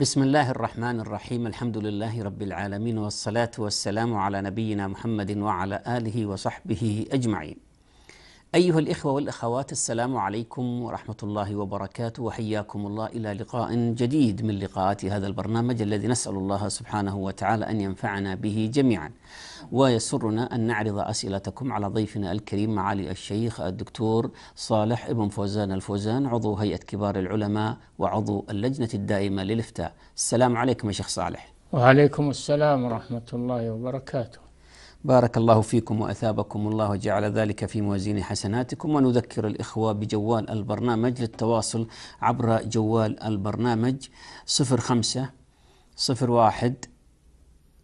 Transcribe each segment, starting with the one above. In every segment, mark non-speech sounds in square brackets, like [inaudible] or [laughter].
بسم الله الرحمن الرحيم الحمد لله رب العالمين والصلاه والسلام على نبينا محمد وعلى اله وصحبه اجمعين أيها الإخوة والأخوات السلام عليكم ورحمة الله وبركاته وحياكم الله إلى لقاء جديد من لقاءات هذا البرنامج الذي نسأل الله سبحانه وتعالى أن ينفعنا به جميعا ويسرنا أن نعرض أسئلتكم على ضيفنا الكريم معالي الشيخ الدكتور صالح ابن فوزان الفوزان عضو هيئة كبار العلماء وعضو اللجنة الدائمة للإفتاء السلام عليكم يا شيخ صالح وعليكم السلام ورحمة الله وبركاته بارك الله فيكم واثابكم الله وجعل ذلك في موازين حسناتكم ونذكر الاخوه بجوال البرنامج للتواصل عبر جوال البرنامج 05 01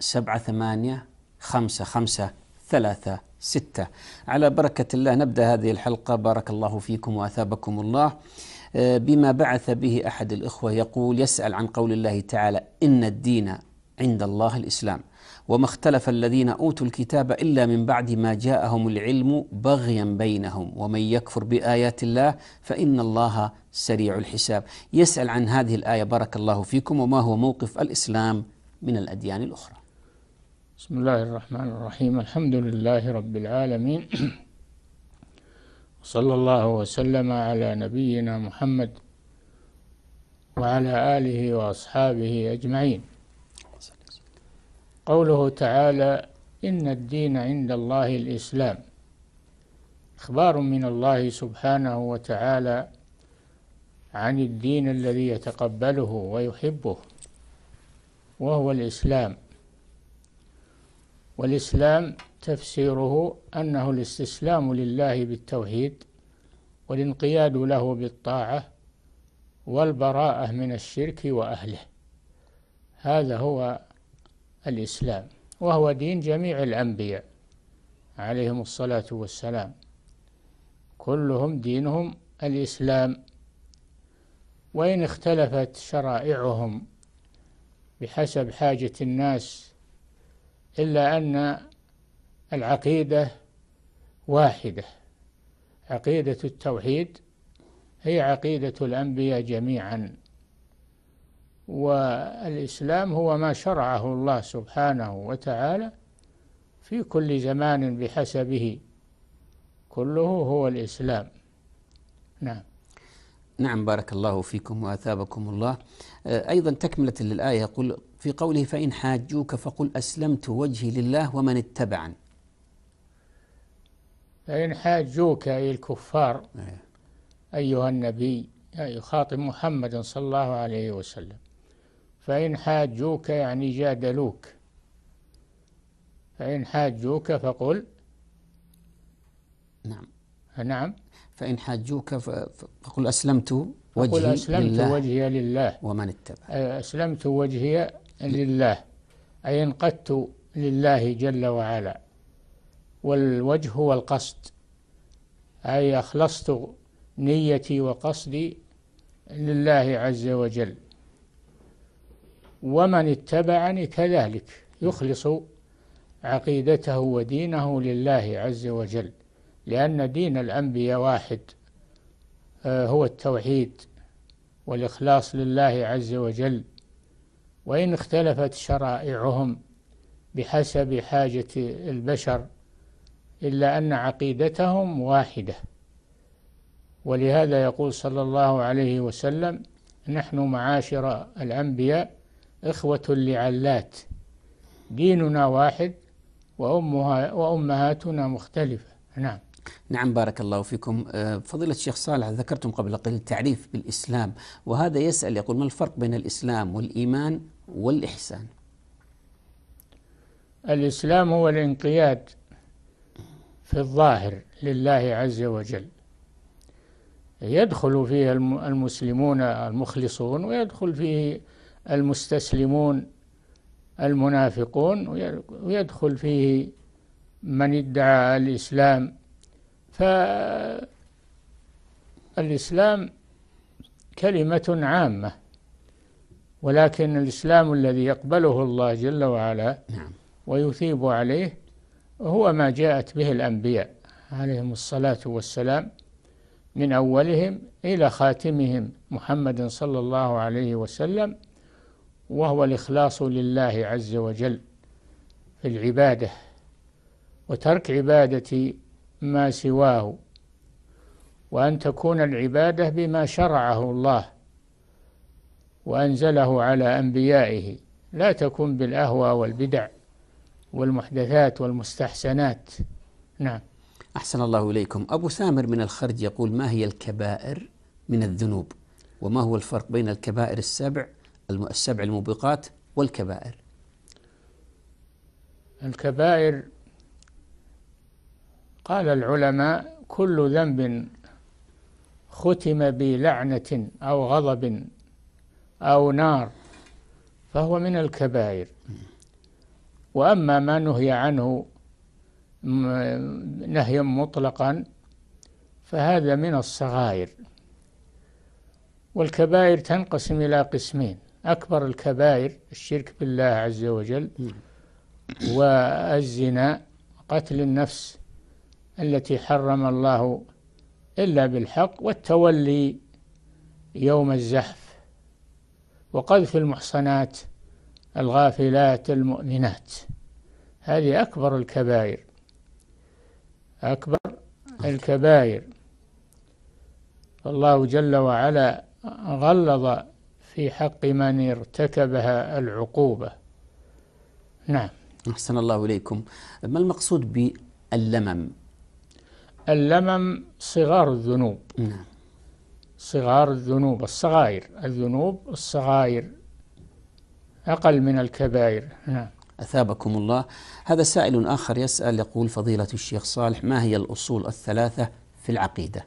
78 55 ثلاثة ستة على بركة الله نبدأ هذه الحلقة بارك الله فيكم وأثابكم الله آه، بما بعث به أحد الإخوة يقول يسأل عن قول الله تعالى إن الدين عند الله الاسلام وما اختلف الذين اوتوا الكتاب الا من بعد ما جاءهم العلم بغيا بينهم ومن يكفر بايات الله فان الله سريع الحساب. يسال عن هذه الايه بارك الله فيكم وما هو موقف الاسلام من الاديان الاخرى. بسم الله الرحمن الرحيم، الحمد لله رب العالمين. [clears throat] صلى الله وسلم على نبينا محمد وعلى اله واصحابه اجمعين. قوله تعالى إن الدين عند الله الإسلام إخبار من الله سبحانه وتعالى عن الدين الذي يتقبله ويحبه وهو الإسلام والإسلام تفسيره أنه الاستسلام لله بالتوحيد والانقياد له بالطاعة والبراءة من الشرك وأهله هذا هو الإسلام وهو دين جميع الأنبياء عليهم الصلاة والسلام كلهم دينهم الإسلام وإن اختلفت شرائعهم بحسب حاجة الناس إلا أن العقيدة واحدة عقيدة التوحيد هي عقيدة الأنبياء جميعا والإسلام هو ما شرعه الله سبحانه وتعالى في كل زمان بحسبه كله هو الإسلام نعم نعم بارك الله فيكم وأثابكم الله آه، أيضا تكملة للآية يقول في قوله فإن حاجوك فقل أسلمت وجهي لله ومن اتبعا فإن حاجوك أي الكفار إيه. أيها النبي يخاطب محمد صلى الله عليه وسلم فإن حاجوك يعني جادلوك فإن حاجوك فقل نعم نعم فإن حاجوك فقل أسلمت وجهي فقل أسلمت لله وجهي لله ومن اتبع أسلمت وجهي لله أي انقدت لله جل وعلا والوجه هو القصد أي أخلصت نيتي وقصدي لله عز وجل ومن اتبعني كذلك يخلص عقيدته ودينه لله عز وجل لأن دين الأنبياء واحد آه، هو التوحيد والإخلاص لله عز وجل وإن اختلفت شرائعهم بحسب حاجة البشر إلا أن عقيدتهم واحدة ولهذا يقول صلى الله عليه وسلم نحن معاشر الأنبياء إخوة لعلات ديننا واحد وأمها وأمهاتنا مختلفة نعم نعم بارك الله فيكم آه، فضيلة الشيخ صالح ذكرتم قبل قليل التعريف بالإسلام وهذا يسأل يقول ما الفرق بين الإسلام والإيمان والإحسان الإسلام هو الانقياد في الظاهر لله عز وجل يدخل فيه المسلمون المخلصون ويدخل فيه المستسلمون المنافقون ويدخل فيه من ادعى الإسلام فالإسلام كلمة عامة ولكن الإسلام الذي يقبله الله جل وعلا نعم. ويثيب عليه هو ما جاءت به الأنبياء عليهم الصلاة والسلام من أولهم إلى خاتمهم محمد صلى الله عليه وسلم وهو الإخلاص لله عز وجل في العبادة وترك عبادة ما سواه وأن تكون العبادة بما شرعه الله وأنزله على أنبيائه لا تكون بالأهوى والبدع والمحدثات والمستحسنات نعم أحسن الله إليكم أبو سامر من الخرج يقول ما هي الكبائر من الذنوب وما هو الفرق بين الكبائر السبع السبع الموبقات والكبائر الكبائر قال العلماء كل ذنب ختم بلعنة أو غضب أو نار فهو من الكبائر وأما ما نهي عنه نهيا مطلقا فهذا من الصغائر والكبائر تنقسم إلى قسمين أكبر الكبائر الشرك بالله عز وجل والزنا قتل النفس التي حرم الله إلا بالحق والتولي يوم الزحف وقذف المحصنات الغافلات المؤمنات هذه أكبر الكبائر أكبر الكبائر فالله جل وعلا غلظ في حق من ارتكبها العقوبة نعم أحسن الله إليكم ما المقصود باللمم اللمم صغار الذنوب نعم صغار الذنوب الصغائر الذنوب الصغائر أقل من الكبائر نعم أثابكم الله هذا سائل آخر يسأل يقول فضيلة الشيخ صالح ما هي الأصول الثلاثة في العقيدة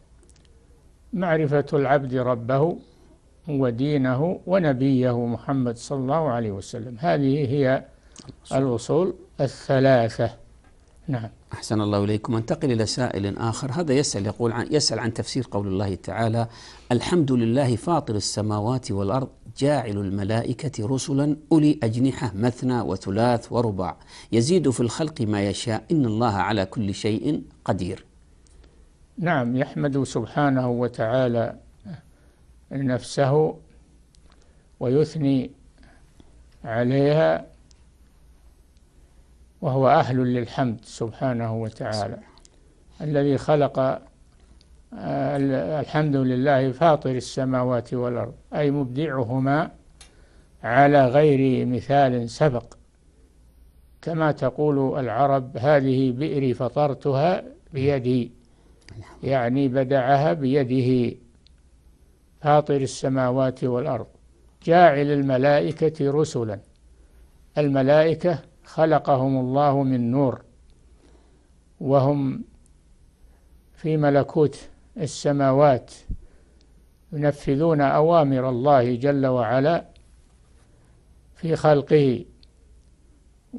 معرفة العبد ربه ودينه ونبيه محمد صلى الله عليه وسلم هذه هي الأصول الثلاثة نعم أحسن الله إليكم أنتقل إلى سائل آخر هذا يسأل يقول عن يسأل عن تفسير قول الله تعالى الحمد لله فاطر السماوات والأرض جاعل الملائكة رسلا أولي أجنحة مثنى وثلاث ورباع يزيد في الخلق ما يشاء إن الله على كل شيء قدير نعم يحمد سبحانه وتعالى نفسه ويثني عليها وهو أهل للحمد سبحانه وتعالى الذي خلق آه، الحمد لله فاطر السماوات والأرض أي مبدعهما على غير مثال سبق كما تقول العرب هذه بئري فطرتها بيدي يعني بدعها بيده فاطر السماوات والأرض جاعل الملائكة رسلا الملائكة خلقهم الله من نور وهم في ملكوت السماوات ينفذون أوامر الله جل وعلا في خلقه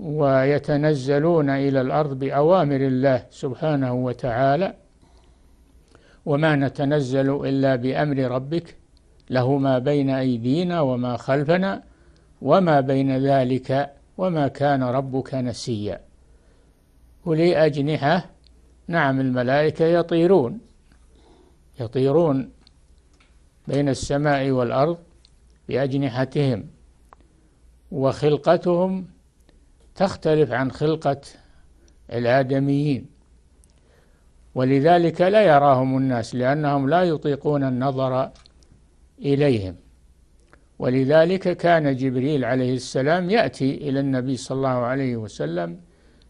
ويتنزلون إلى الأرض بأوامر الله سبحانه وتعالى وما نتنزل إلا بأمر ربك له ما بين أيدينا وما خلفنا وما بين ذلك وما كان ربك نسيا ولي أجنحة نعم الملائكة يطيرون يطيرون بين السماء والأرض بأجنحتهم وخلقتهم تختلف عن خلقة الآدميين ولذلك لا يراهم الناس لأنهم لا يطيقون النظر إليهم ولذلك كان جبريل عليه السلام يأتي إلى النبي صلى الله عليه وسلم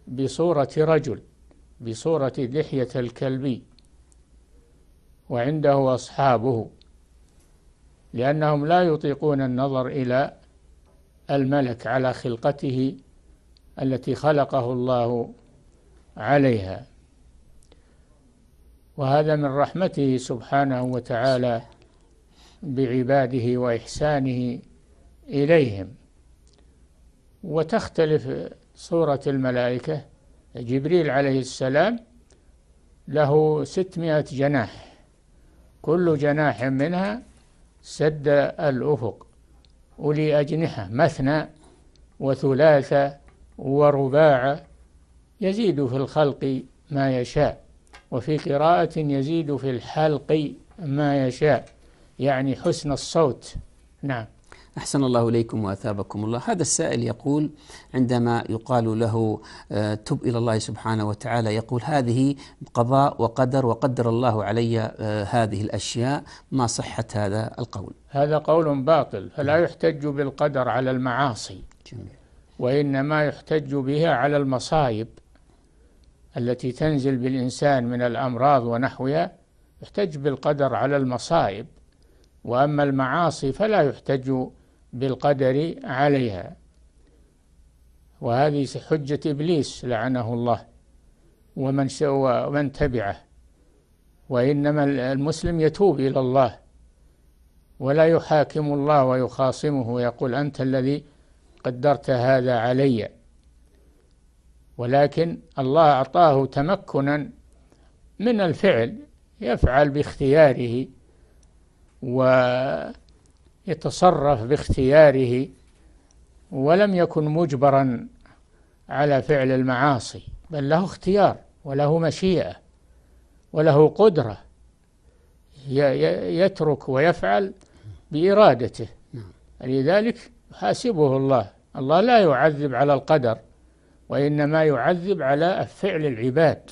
بصورة رجل بصورة دحية الكلبي وعنده أصحابه لأنهم لا يطيقون النظر إلى الملك على خلقته التي خلقه الله عليها وهذا من رحمته سبحانه وتعالى بعباده وإحسانه إليهم وتختلف صورة الملائكة جبريل عليه السلام له ستمائة جناح كل جناح منها سد الأفق أولي أجنحة مثنى وثلاثة ورباع يزيد في الخلق ما يشاء وفي قراءة يزيد في الحلق ما يشاء يعني حسن الصوت نعم أحسن الله إليكم وأثابكم الله هذا السائل يقول عندما يقال له آه، تب إلى الله سبحانه وتعالى يقول هذه قضاء وقدر وقدر الله علي آه، هذه الأشياء ما صحة هذا القول هذا قول باطل فلا نعم. يحتج بالقدر على المعاصي جميل. وإنما يحتج بها على المصائب التي تنزل بالإنسان من الأمراض ونحوها يحتج بالقدر على المصائب وأما المعاصي فلا يحتج بالقدر عليها وهذه حجة إبليس لعنه الله ومن ومن تبعه وإنما المسلم يتوب إلى الله ولا يحاكم الله ويخاصمه ويقول أنت الذي قدرت هذا عليّ ولكن الله أعطاه تمكنا من الفعل يفعل باختياره ويتصرف باختياره ولم يكن مجبرا على فعل المعاصي بل له اختيار وله مشيئة وله قدرة يترك ويفعل بإرادته نعم. لذلك حاسبه الله الله لا يعذب على القدر وإنما يعذب على فعل العباد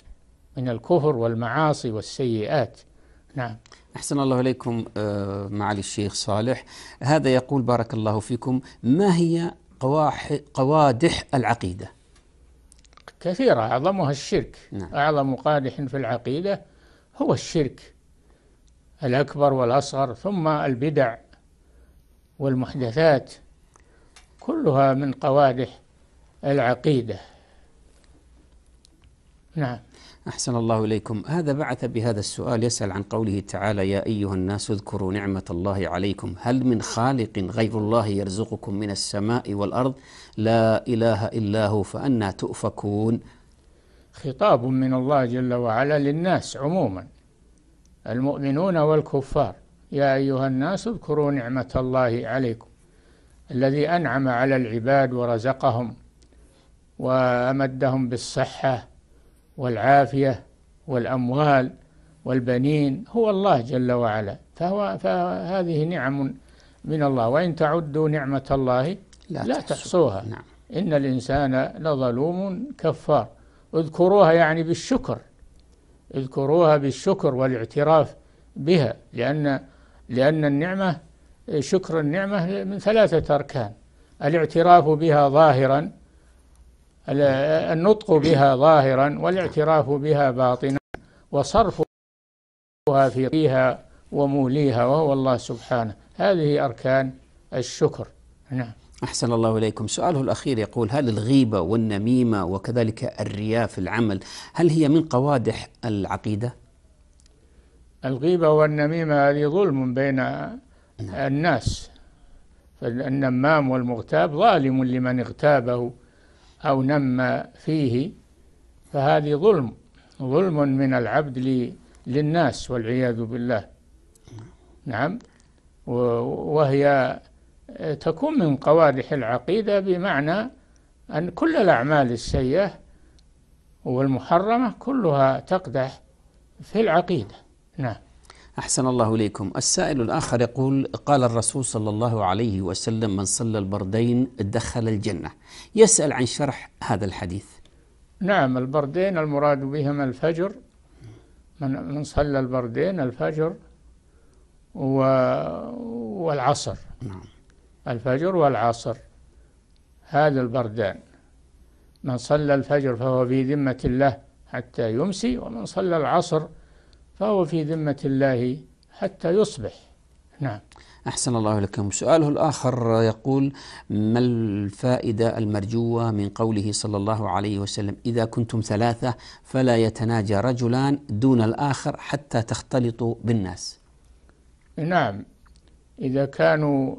من الكفر والمعاصي والسيئات نعم أحسن الله إليكم آه، معالي الشيخ صالح هذا يقول بارك الله فيكم ما هي قوادح العقيدة كثيرة أعظمها الشرك نعم. أعظم قادح في العقيدة هو الشرك الأكبر والأصغر ثم البدع والمحدثات كلها من قوادح العقيدة نعم أحسن الله إليكم هذا بعث بهذا السؤال يسأل عن قوله تعالى يا أيها الناس اذكروا نعمة الله عليكم هل من خالق غير الله يرزقكم من السماء والأرض لا إله إلا هو فأنا تؤفكون خطاب من الله جل وعلا للناس عموما المؤمنون والكفار يا أيها الناس اذكروا نعمة الله عليكم الذي أنعم على العباد ورزقهم وأمدهم بالصحة والعافية والأموال والبنين هو الله جل وعلا فهو فهذه نعم من الله وإن تعدوا نعمة الله لا, لا تحصوها نعم. إن الإنسان لظلوم كفار اذكروها يعني بالشكر اذكروها بالشكر والاعتراف بها لأن لأن النعمة شكر النعمة من ثلاثة أركان الاعتراف بها ظاهرا النطق بها ظاهرا والاعتراف بها باطنا وصرفها في فيها وموليها وهو الله سبحانه هذه أركان الشكر نعم أحسن الله إليكم سؤاله الأخير يقول هل الغيبة والنميمة وكذلك الرياء في العمل هل هي من قوادح العقيدة؟ الغيبة والنميمة هذه ظلم بين نعم. الناس فالنمام والمغتاب ظالم لمن اغتابه أو نم فيه فهذه ظلم ظلم من العبد للناس والعياذ بالله نعم وهي تكون من قوادح العقيدة بمعنى أن كل الأعمال السيئة والمحرمة كلها تقدح في العقيدة نعم أحسن الله إليكم السائل الآخر يقول قال الرسول صلى الله عليه وسلم من صلى البردين دخل الجنة يسأل عن شرح هذا الحديث نعم البردين المراد بهما الفجر من, من صلى البردين الفجر و والعصر نعم. الفجر والعصر هذا البردان من صلى الفجر فهو في ذمة الله حتى يمسي ومن صلى العصر فهو في ذمة الله حتى يصبح نعم أحسن الله لكم سؤاله الآخر يقول ما الفائدة المرجوة من قوله صلى الله عليه وسلم إذا كنتم ثلاثة فلا يتناجى رجلان دون الآخر حتى تختلطوا بالناس نعم إذا كانوا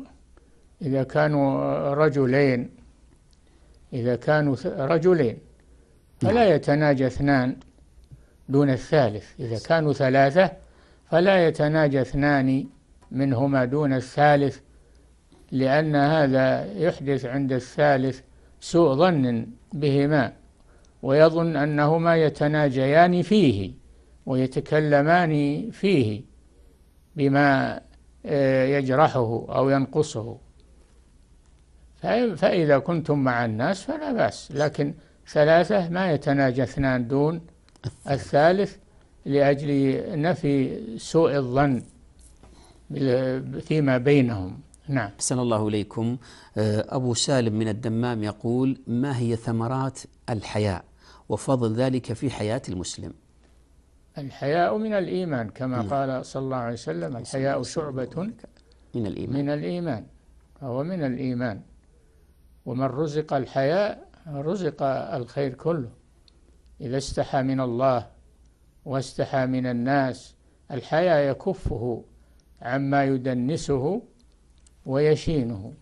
إذا كانوا رجلين إذا كانوا رجلين فلا نعم. يتناجى اثنان دون الثالث إذا كانوا ثلاثة فلا يتناجى اثنان منهما دون الثالث لأن هذا يحدث عند الثالث سوء ظن بهما ويظن أنهما يتناجيان فيه ويتكلمان فيه بما آه، يجرحه أو ينقصه فإذا كنتم مع الناس فلا بأس لكن ثلاثة ما يتناجى اثنان دون الثالث لأجل نفي سوء الظن فيما بينهم نعم أحسن الله إليكم آه، أبو سالم من الدمام يقول ما هي ثمرات الحياء وفضل ذلك في حياة المسلم الحياء من الإيمان كما نعم. قال صلى الله عليه وسلم الحياء شعبة من الإيمان من الإيمان هو من الإيمان ومن رزق الحياء رزق الخير كله إذا استحى من الله واستحى من الناس الحياء يكفه عما يدنسه ويشينه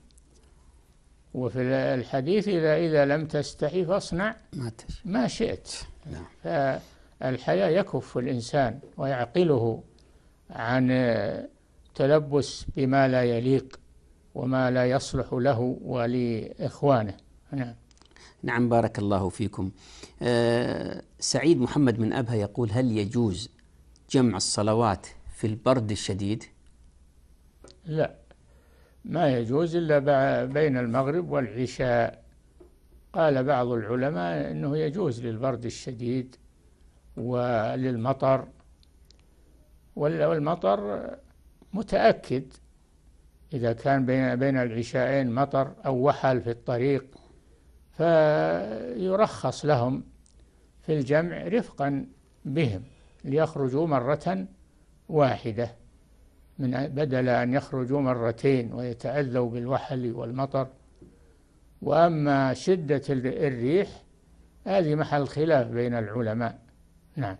وفي الحديث إذا إذا لم تستحي فاصنع ما شئت نعم. فالحياء يكف الإنسان ويعقله عن التلبس بما لا يليق وما لا يصلح له ولإخوانه نعم نعم بارك الله فيكم آه، سعيد محمد من أبها يقول هل يجوز جمع الصلوات في البرد الشديد لا ما يجوز إلا بين المغرب والعشاء قال بعض العلماء أنه يجوز للبرد الشديد وللمطر والمطر متأكد إذا كان بين بين العشاءين مطر أو وحل في الطريق فيرخص لهم في الجمع رفقا بهم ليخرجوا مرة واحدة من بدل أن يخرجوا مرتين ويتأذوا بالوحل والمطر وأما شدة الريح هذه محل خلاف بين العلماء نعم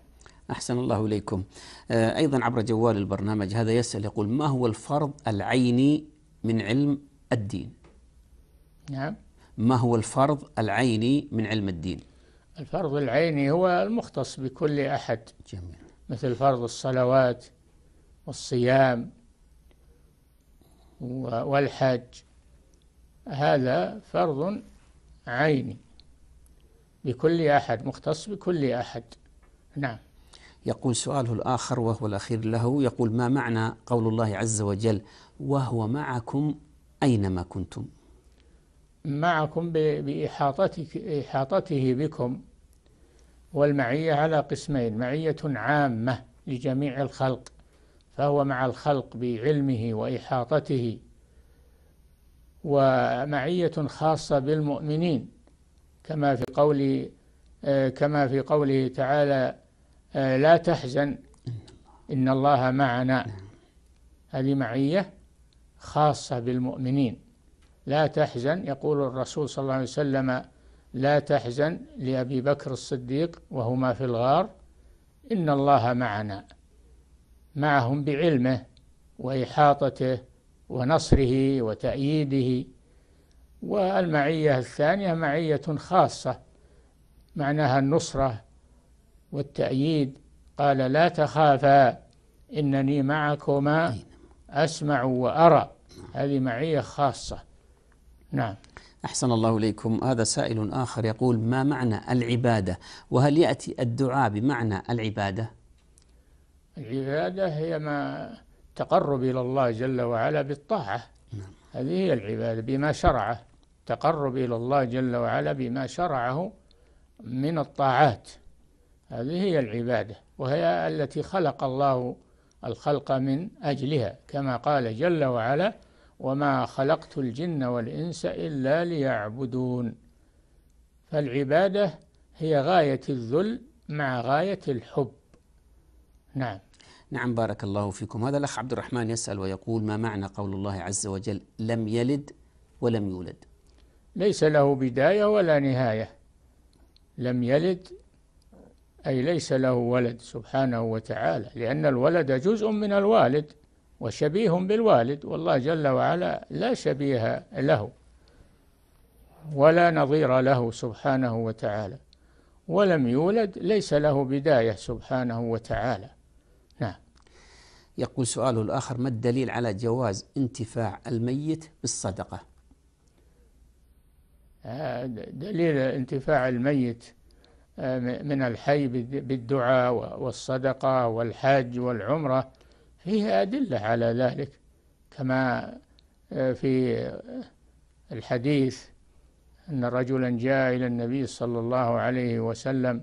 أحسن الله إليكم آه، أيضا عبر جوال البرنامج هذا يسأل يقول ما هو الفرض العيني من علم الدين نعم ما هو الفرض العيني من علم الدين الفرض العيني هو المختص بكل أحد جميل. مثل فرض الصلوات والصيام والحج هذا فرض عيني بكل أحد مختص بكل أحد نعم يقول سؤاله الآخر وهو الأخير له يقول ما معنى قول الله عز وجل وهو معكم أينما كنتم معكم بإحاطتك إحاطته بكم والمعية على قسمين معية عامة لجميع الخلق فهو مع الخلق بعلمه وإحاطته ومعية خاصة بالمؤمنين كما في قول آه، كما في قوله تعالى آه، لا تحزن إن الله معنا نعم. هذه معية خاصة بالمؤمنين لا تحزن يقول الرسول صلى الله عليه وسلم لا تحزن لأبي بكر الصديق وهما في الغار إن الله معنا معهم بعلمه وإحاطته ونصره وتأييده والمعية الثانية معية خاصة معناها النصرة والتأييد قال لا تخافا إنني معكما أسمع وأرى هذه معية خاصة نعم أحسن الله إليكم هذا سائل آخر يقول ما معنى العبادة وهل يأتي الدعاء بمعنى العبادة العبادة هي ما تقرب إلى الله جل وعلا بالطاعة نعم. هذه هي العبادة بما شرعه تقرب إلى الله جل وعلا بما شرعه من الطاعات هذه هي العبادة وهي التي خلق الله الخلق من أجلها كما قال جل وعلا وما خلقت الجن والإنس إلا ليعبدون فالعبادة هي غاية الذل مع غاية الحب نعم نعم بارك الله فيكم هذا الأخ عبد الرحمن يسأل ويقول ما معنى قول الله عز وجل لم يلد ولم يولد ليس له بداية ولا نهاية لم يلد أي ليس له ولد سبحانه وتعالى لأن الولد جزء من الوالد وشبيه بالوالد والله جل وعلا لا شبيه له ولا نظير له سبحانه وتعالى ولم يولد ليس له بداية سبحانه وتعالى نعم يقول سؤاله الآخر ما الدليل على جواز انتفاع الميت بالصدقة آه، دليل انتفاع الميت آه، من الحي بالدعاء والصدقة والحج والعمرة فيه أدلة على ذلك كما آه، في آه، الحديث أن رجلا جاء إلى النبي صلى الله عليه وسلم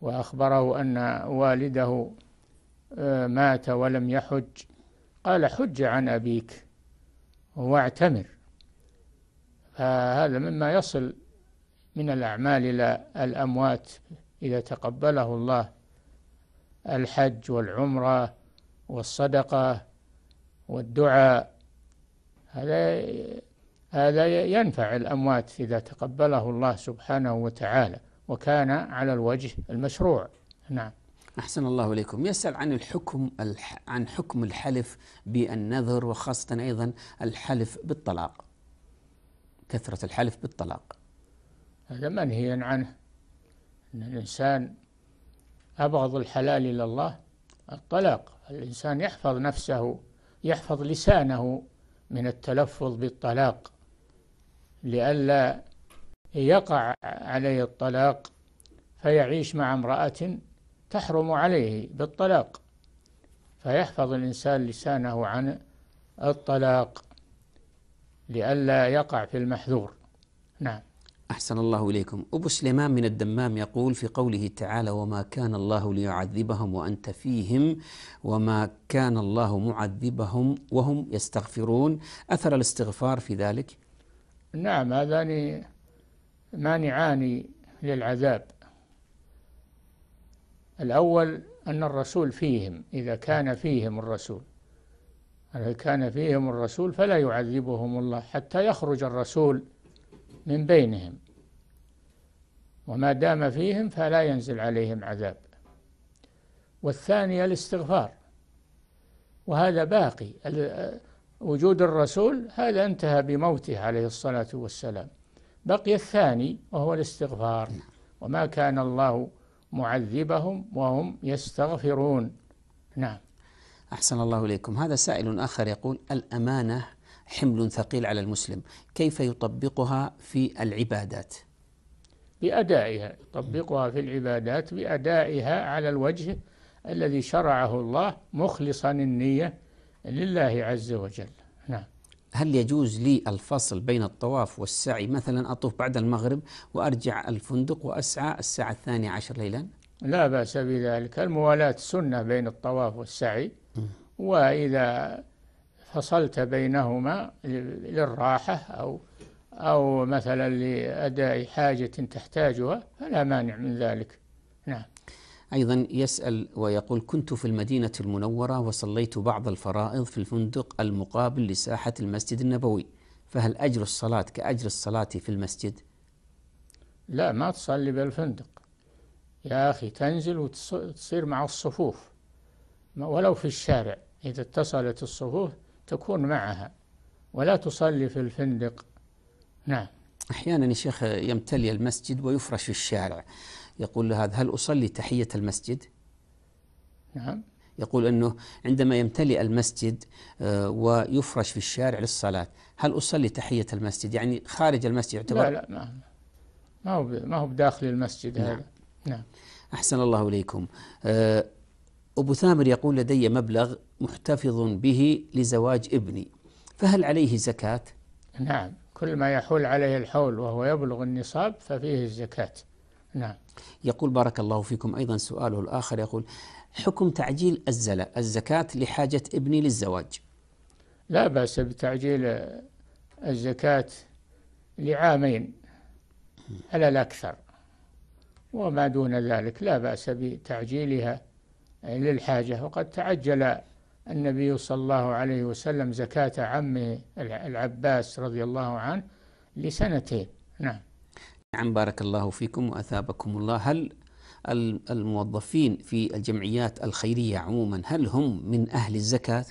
وأخبره أن والده آه، مات ولم يحج قال حج عن أبيك واعتمر فهذا مما يصل من الأعمال إلى الأموات إذا تقبله الله الحج والعمرة والصدقة والدعاء هذا هذا ينفع الأموات إذا تقبله الله سبحانه وتعالى وكان على الوجه المشروع نعم أحسن الله إليكم يسأل عن الحكم الح... عن حكم الحلف بالنذر وخاصة أيضا الحلف بالطلاق كثرة الحلف بالطلاق هذا منهي عنه أن الإنسان أبغض الحلال إلى الله الطلاق الإنسان يحفظ نفسه يحفظ لسانه من التلفظ بالطلاق لئلا يقع عليه الطلاق فيعيش مع امرأة تحرم عليه بالطلاق فيحفظ الإنسان لسانه عن الطلاق لئلا يقع في المحذور نعم أحسن الله إليكم أبو سليمان من الدمام يقول في قوله تعالى وما كان الله ليعذبهم وأنت فيهم وما كان الله معذبهم وهم يستغفرون أثر الاستغفار في ذلك نعم هذان مانعان للعذاب الأول أن الرسول فيهم إذا كان فيهم الرسول إذا كان فيهم الرسول فلا يعذبهم الله حتى يخرج الرسول من بينهم وما دام فيهم فلا ينزل عليهم عذاب والثانية الاستغفار وهذا باقي وجود الرسول هذا انتهى بموته عليه الصلاة والسلام بقي الثاني وهو الاستغفار نعم. وما كان الله معذبهم وهم يستغفرون نعم أحسن الله إليكم هذا سائل آخر يقول الأمانة حمل ثقيل على المسلم كيف يطبقها في العبادات بأدائها يطبقها في العبادات بأدائها على الوجه الذي شرعه الله مخلصا النية لله عز وجل نعم هل يجوز لي الفصل بين الطواف والسعي مثلا أطوف بعد المغرب وأرجع الفندق وأسعى الساعة الثانية عشر ليلا لا بأس بذلك الموالاة سنة بين الطواف والسعي وإذا فصلت بينهما للراحة أو أو مثلا لأداء حاجة تحتاجها فلا مانع من ذلك نعم أيضا يسأل ويقول كنت في المدينة المنورة وصليت بعض الفرائض في الفندق المقابل لساحة المسجد النبوي فهل أجر الصلاة كأجر الصلاة في المسجد؟ لا ما تصلي بالفندق يا أخي تنزل وتصير مع الصفوف ولو في الشارع إذا اتصلت الصفوف تكون معها ولا تصلي في الفندق نعم أحيانا يا شيخ يمتلي المسجد ويفرش في الشارع يقول هذا هل أصلي تحية المسجد؟ نعم يقول أنه عندما يمتلئ المسجد آه، ويفرش في الشارع للصلاة هل أصلي تحية المسجد يعني خارج المسجد يعتبر لا لا ما, هو ما هو بداخل المسجد نعم. هذا نعم أحسن الله إليكم آه، أبو ثامر يقول لدي مبلغ محتفظ به لزواج ابني فهل عليه زكاة؟ نعم كل ما يحول عليه الحول وهو يبلغ النصاب ففيه الزكاة نعم يقول بارك الله فيكم أيضا سؤاله الآخر يقول حكم تعجيل الزلة الزكاة لحاجة ابني للزواج لا بأس بتعجيل الزكاة لعامين على الأكثر وما دون ذلك لا بأس بتعجيلها يعني للحاجة وقد تعجل النبي صلى الله عليه وسلم زكاة عمه العباس رضي الله عنه لسنتين نعم نعم بارك الله فيكم وأثابكم الله هل الموظفين في الجمعيات الخيرية عموما هل هم من أهل الزكاة؟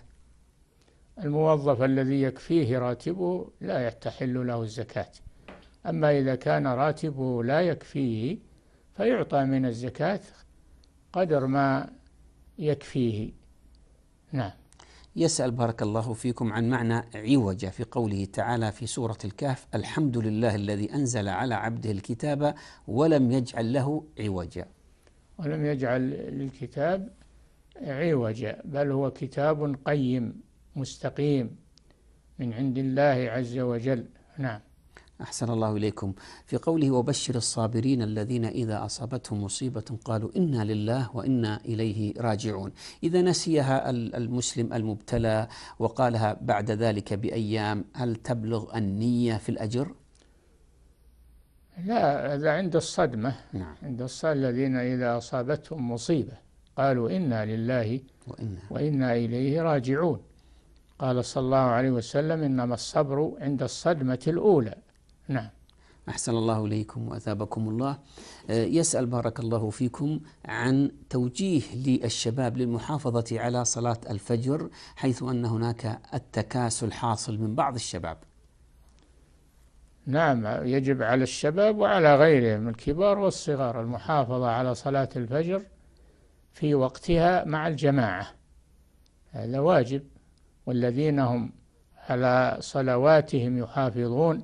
الموظف الذي يكفيه راتبه لا تحل له الزكاة أما إذا كان راتبه لا يكفيه فيعطى من الزكاة قدر ما يكفيه نعم يسأل بارك الله فيكم عن معنى عوج في قوله تعالى في سورة الكهف الحمد لله الذي أنزل على عبده الكتاب ولم يجعل له عوجا ولم يجعل للكتاب عوجا بل هو كتاب قيم مستقيم من عند الله عز وجل نعم أحسن الله إليكم في قوله وبشر الصابرين الذين إذا أصابتهم مصيبة قالوا إنا لله وإنا إليه راجعون إذا نسيها المسلم المبتلى وقالها بعد ذلك بأيام هل تبلغ النية في الأجر؟ لا هذا عند الصدمة نعم. عند الصدمة الذين إذا أصابتهم مصيبة قالوا إنا لله وإنا, وإنا إليه راجعون قال صلى الله عليه وسلم إنما الصبر عند الصدمة الأولى نعم أحسن الله إليكم وأثابكم الله آه، يسأل بارك الله فيكم عن توجيه للشباب للمحافظة على صلاة الفجر حيث أن هناك التكاسل حاصل من بعض الشباب نعم يجب على الشباب وعلى غيرهم الكبار والصغار المحافظة على صلاة الفجر في وقتها مع الجماعة هذا واجب والذين هم على صلواتهم يحافظون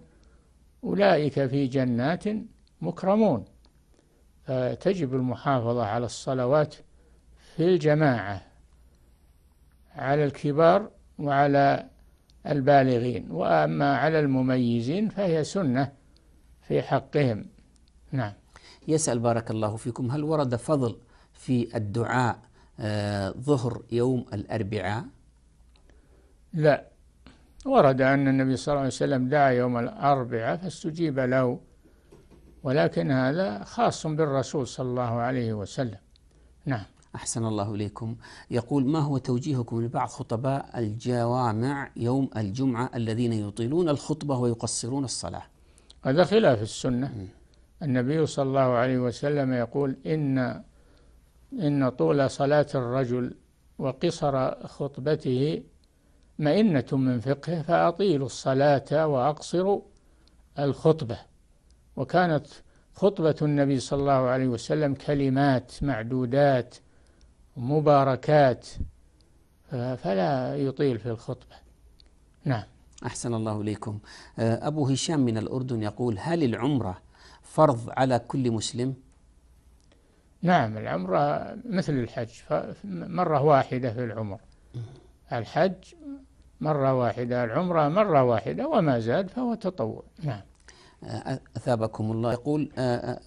أولئك في جنات مكرمون آه، تجب المحافظة على الصلوات في الجماعة على الكبار وعلى البالغين وأما على المميزين فهي سنة في حقهم نعم يسأل بارك الله فيكم هل ورد فضل في الدعاء آه، ظهر يوم الأربعاء لا ورد أن النبي صلى الله عليه وسلم دعا يوم الأربعاء فاستجيب له ولكن هذا خاص بالرسول صلى الله عليه وسلم نعم أحسن الله إليكم يقول ما هو توجيهكم لبعض خطباء الجوامع يوم الجمعة الذين يطيلون الخطبة ويقصرون الصلاة هذا خلاف السنة النبي صلى الله عليه وسلم يقول إن إن طول صلاة الرجل وقصر خطبته مئنة من فقهه فأطيلوا الصلاة وأقصروا الخطبة وكانت خطبة النبي صلى الله عليه وسلم كلمات معدودات مباركات فلا يطيل في الخطبة نعم أحسن الله إليكم آه، أبو هشام من الأردن يقول هل العمرة فرض على كل مسلم؟ نعم العمرة مثل الحج مرة واحدة في العمر الحج مرة واحدة العمرة مرة واحدة وما زاد فهو تطوع نعم أثابكم الله يقول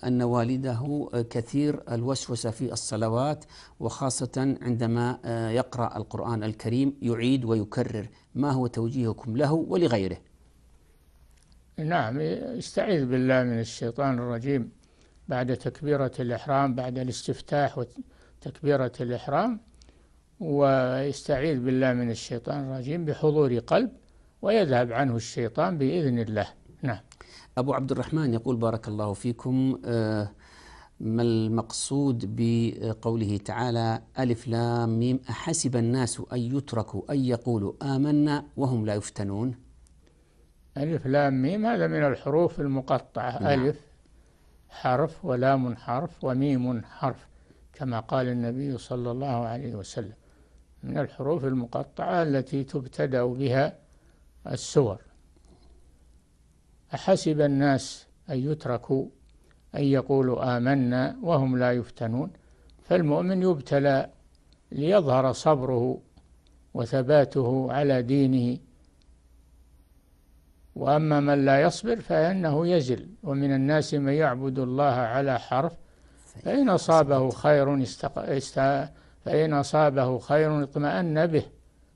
أن والده كثير الوسوسة في الصلوات وخاصة عندما يقرأ القرآن الكريم يعيد ويكرر ما هو توجيهكم له ولغيره نعم استعيذ بالله من الشيطان الرجيم بعد تكبيرة الإحرام بعد الاستفتاح وتكبيرة الإحرام ويستعيذ بالله من الشيطان الرجيم بحضور قلب ويذهب عنه الشيطان بإذن الله نعم أبو عبد الرحمن يقول بارك الله فيكم آه، ما المقصود بقوله تعالى ألف لام ميم أحسب الناس أن يتركوا أن يقولوا آمنا وهم لا يفتنون ألف لام ميم هذا من الحروف المقطعة نعم. ألف حرف ولام حرف وميم حرف كما قال النبي صلى الله عليه وسلم من الحروف المقطعة التي تبتدأ بها السور أحسب الناس أن يتركوا أن يقولوا آمنا وهم لا يفتنون فالمؤمن يبتلى ليظهر صبره وثباته على دينه وأما من لا يصبر فإنه يزل ومن الناس من يعبد الله على حرف فإن أصابه خير استق... فإن أصابه خير اطمأن به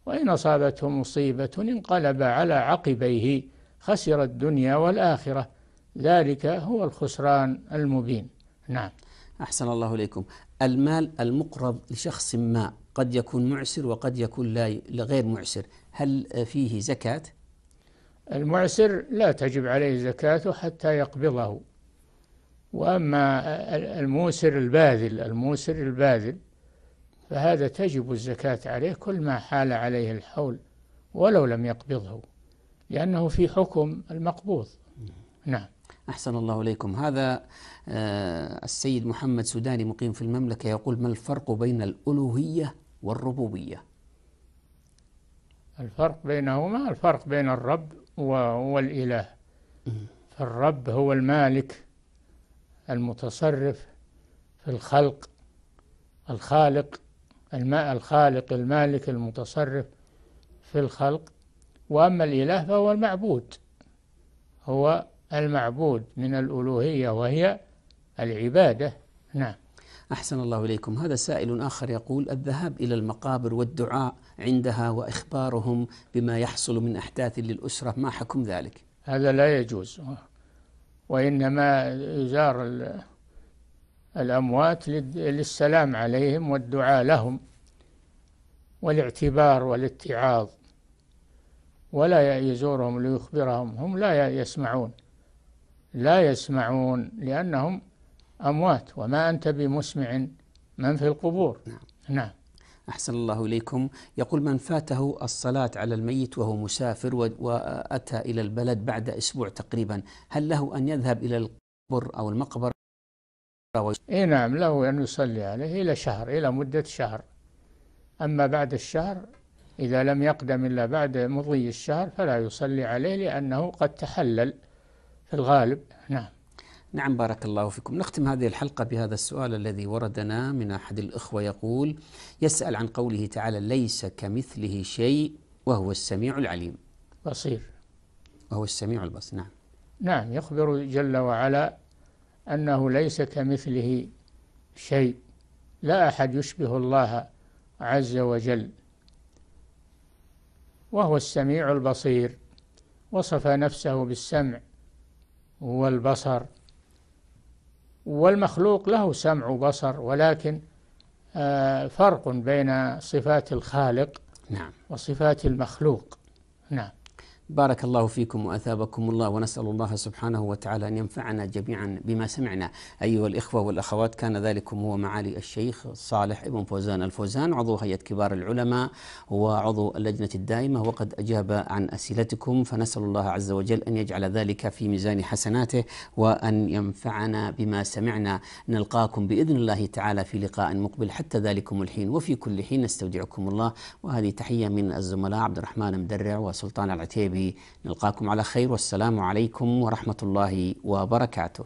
وإن أصابته مصيبة انقلب على عقبيه خسر الدنيا والآخرة ذلك هو الخسران المبين نعم أحسن الله إليكم المال المقرض لشخص ما قد يكون معسر وقد يكون لا غير معسر هل فيه زكاة؟ المعسر لا تجب عليه زكاته حتى يقبضه وأما الموسر الباذل الموسر الباذل فهذا تجب الزكاة عليه كل ما حال عليه الحول ولو لم يقبضه لأنه في حكم المقبوض نعم أحسن الله إليكم هذا آه، السيد محمد سوداني مقيم في المملكة يقول ما الفرق بين الألوهية والربوبية الفرق بينهما الفرق بين الرب والإله فالرب هو المالك المتصرف في الخلق الخالق الماء الخالق المالك المتصرف في الخلق وأما الإله فهو المعبود هو المعبود من الألوهية وهي العبادة نعم أحسن الله إليكم هذا سائل آخر يقول الذهاب إلى المقابر والدعاء عندها وإخبارهم بما يحصل من أحداث للأسرة ما حكم ذلك هذا لا يجوز وإنما يزار الأموات للسلام عليهم والدعاء لهم والاعتبار والاتعاظ ولا يزورهم ليخبرهم هم لا يسمعون لا يسمعون لأنهم أموات وما أنت بمسمع من في القبور نعم, نعم. أحسن الله إليكم يقول من فاته الصلاة على الميت وهو مسافر وأتى إلى البلد بعد أسبوع تقريبا هل له أن يذهب إلى القبر أو المقبرة الزكاة اي نعم له أن يصلي عليه إلى شهر إلى مدة شهر أما بعد الشهر إذا لم يقدم إلا بعد مضي الشهر فلا يصلي عليه لأنه قد تحلل في الغالب نعم نعم بارك الله فيكم نختم هذه الحلقة بهذا السؤال الذي وردنا من أحد الإخوة يقول يسأل عن قوله تعالى ليس كمثله شيء وهو السميع العليم بصير وهو السميع البصير نعم نعم يخبر جل وعلا أنه ليس كمثله شيء لا أحد يشبه الله عز وجل وهو السميع البصير وصف نفسه بالسمع والبصر والمخلوق له سمع وبصر ولكن آه، فرق بين صفات الخالق نعم وصفات المخلوق نعم بارك الله فيكم واثابكم الله ونسال الله سبحانه وتعالى ان ينفعنا جميعا بما سمعنا ايها الاخوه والاخوات كان ذلكم هو معالي الشيخ صالح ابن فوزان الفوزان عضو هيئه كبار العلماء وعضو اللجنه الدائمه وقد اجاب عن اسئلتكم فنسال الله عز وجل ان يجعل ذلك في ميزان حسناته وان ينفعنا بما سمعنا نلقاكم باذن الله تعالى في لقاء مقبل حتى ذلكم الحين وفي كل حين نستودعكم الله وهذه تحيه من الزملاء عبد الرحمن مدرع وسلطان العتيبي نلقاكم على خير والسلام عليكم ورحمة الله وبركاته